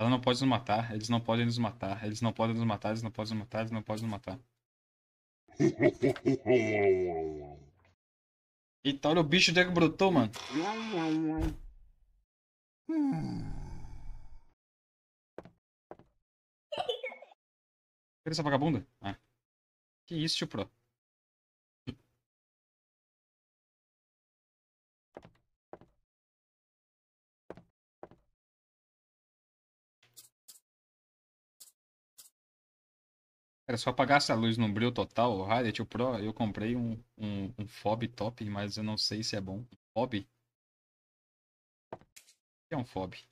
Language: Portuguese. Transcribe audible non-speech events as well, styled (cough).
Ela não pode nos matar, eles não podem nos matar, eles não podem nos matar, eles não podem nos matar, eles não podem nos matar. (laughs) Eita, olha o bicho de que brotou, mano. Cadê (laughs) essa vagabunda? Ah. Que isso, tio Pro? Cara, se eu apagasse a luz no brilho total, o Highlight, o Pro, eu comprei um, um, um FOB top, mas eu não sei se é bom. FOB? O que é um FOB?